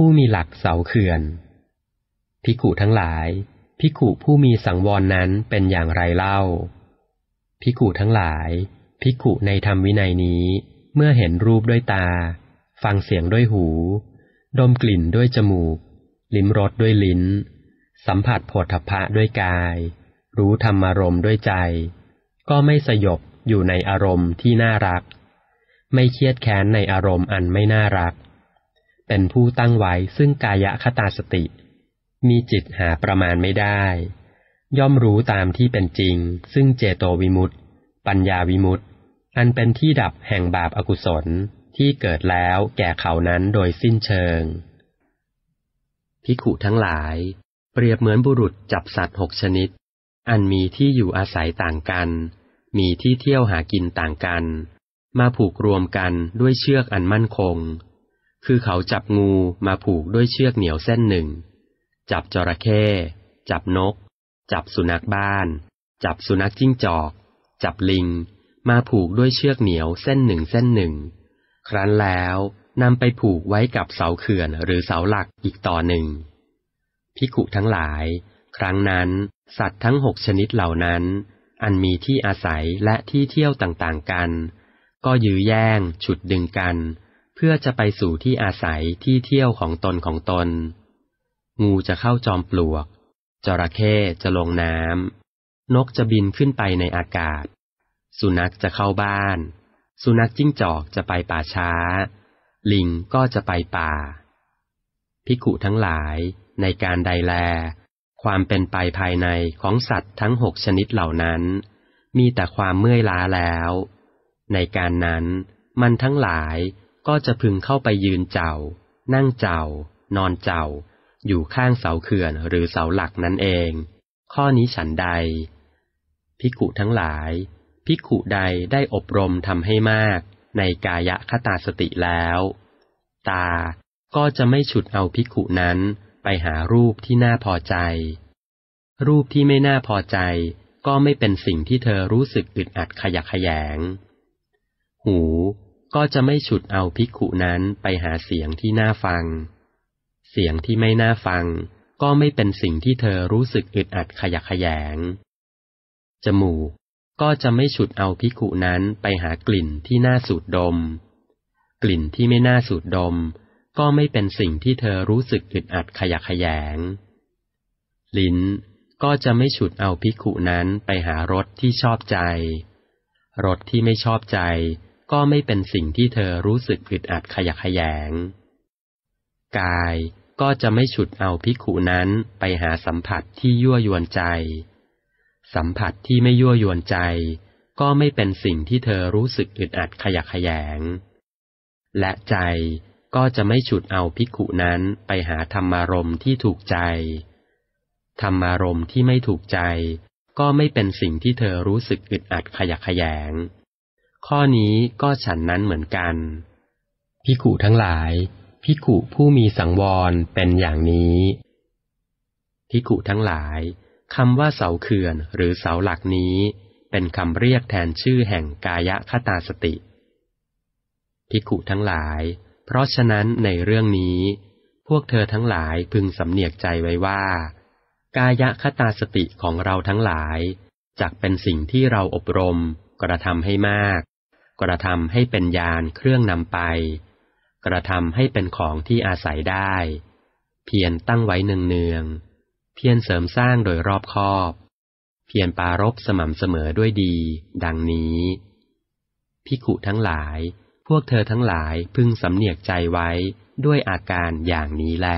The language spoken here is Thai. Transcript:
ผู้มีหลักเสาเขื่อน พิกุทั้งหลาย พิกุผู้มีสังวรนนั้นเป็นอย่างไรเล่า พิกุทั้งหลาย พิกุในธรรมวินัยนี้เมื่อเห็นรูปด้วยตา ฟังเสียงด้วยหู ดมกลิ่นด้วยจมูก ลิ้มรสด้วยลิ้น สัมผัสโลทพะด้วยกาย รู้ธรรมารมด้วยใจ ก็ไม่สยบอยู่ในอารมณ์ที่น่ารัก ไม่เครียดแค้นในอารมณ์อันไม่น่ารักเป็นผู้ตั้งไว้ซึ่งกายะคตาสติ มีจิตหาประมาณไม่ได้ ย่อมรู้ตามที่เป็นจริง ซึ่งเจโตวิมุตต์ปัญญาวิมุตต์อันเป็นที่ดับแห่งบาปอากุศลที่เกิดแล้วแก่เขานั้นโดยสิ้นเชิงพิขุทั้งหลาย เปรียบเหมือนบุรุษจับสัตว์หกชนิด อันมีที่อยู่อาศัยต่างกัน มีที่เที่ยวหากินต่างกัน มาผูกรวมกันด้วยเชือกอันมั่นคงคือเขาจับงูมาผูกด้วยเชือกเหนียวเส้นหนึ่ง จับจระเข้ จับนก จับสุนัขบ้าน จับสุนัขจิ้งจอก จับลิง มาผูกด้วยเชือกเหนียวเส้นหนึ่งเส้นหนึ่ง ครั้นแล้วนำไปผูกไว้กับเสาเขื่อนหรือเสาหลักอีกต่อหนึ่ง พิกุทั้งหลาย ครั้งนั้น สัตว์ทั้งหกชนิดเหล่านั้น อันมีที่อาศัยและที่เที่ยวต่างๆกัน ก็ยื้อแย่งฉุดดึงกันเพื่อจะไปสู่ที่อาศัยที่เที่ยวของตนของตน งูจะเข้าจอมปลวก จระเข้จะลงน้ำ นกจะบินขึ้นไปในอากาศ สุนัขจะเข้าบ้าน สุนัขจิ้งจอกจะไปป่าช้า ลิงก็จะไปป่าพิกุทั้งหลาย ในการใดแล ความเป็นไปภายในของสัตว์ทั้งหกชนิดเหล่านั้น มีแต่ความเมื่อยล้าแล้ว ในการนั้นมันทั้งหลายก็จะพึงเข้าไปยืนเจ้า นั่งเจ้า นอนเจ้า อยู่ข้างเสาเขื่อนหรือเสาหลักนั่นเอง ข้อนี้ฉันใดพิกุทั้งหลาย พิกุใดได้อบรมทำให้มาก ในกายคตาสติแล้ว ตา ก็จะไม่ฉุดเอาพิกุนั้นไปหารูปที่น่าพอใจ รูปที่ไม่น่าพอใจ ก็ไม่เป็นสิ่งที่เธอรู้สึกอึดอัดขยักขยง หูก็จะไม่ฉุดเอาภิกขุนั้นไปหาเสียงที่น่าฟัง เสียงที่ไม่น่าฟัง ก็ไม่เป็นสิ่งที่เธอรู้สึกอึดอัดขยักขยงจมูก ก็จะไม่ฉุดเอาภิกขุนั้นไปหากลิ่นที่น่าสูดดม กลิ่นที่ไม่น่าสูดดม ก็ไม่เป็นสิ่งที่เธอรู้สึกอึดอัดขยักขยง ลิ้นก็จะไม่ฉุดเอาภิกขุนั้นไปหารสที่ชอบใจ รสที่ไม่ชอบใจก็ไม่เป็นสิ่งที่เธอรู้สึกอึดอัดขยักขยง กายก็จะไม่ฉุดเอาพิขุนั้นไปหาสัมผัสที่ยั่วยวนใจ สัมผัสที่ไม่ยั่วยวนใจ ก็ไม่เป็นสิ่งที่เธอรู้สึกอึดอัดขยักขยง และใจก็จะไม่ฉุดเอาพิกุนั้นไปหาธรรมารมที่ถูกใจ ธรรมารมที่ไม่ถูกใจ ก็ไม่เป็นสิ่งที่เธอรู้สึกอึดอัดขยักขยงข้อนี้ก็ฉันนั้นเหมือนกัน พิกุทั้งหลาย พิกุผู้มีสังวรเป็นอย่างนี้ พิกุทั้งหลาย คำว่าเสาเขื่อนหรือเสาหลักนี้เป็นคำเรียกแทนชื่อแห่งกายคตาสติ พิกุทั้งหลาย เพราะฉะนั้นในเรื่องนี้ พวกเธอทั้งหลายพึงสำเนียกใจไว้ว่า กายคตาสติของเราทั้งหลายจักเป็นสิ่งที่เราอบรมกระทำให้มากกระทำให้เป็นยานเครื่องนำไป กระทำให้เป็นของที่อาศัยได้ เพียรตั้งไว้เนืองเนืองเพียรเสริมสร้างโดยรอบคอบ เพียรปารบสม่ำเสมอด้วยดี ดังนี้ พิขุทั้งหลาย พวกเธอทั้งหลายพึงสำเนียกใจไว้ด้วยอาการอย่างนี้แล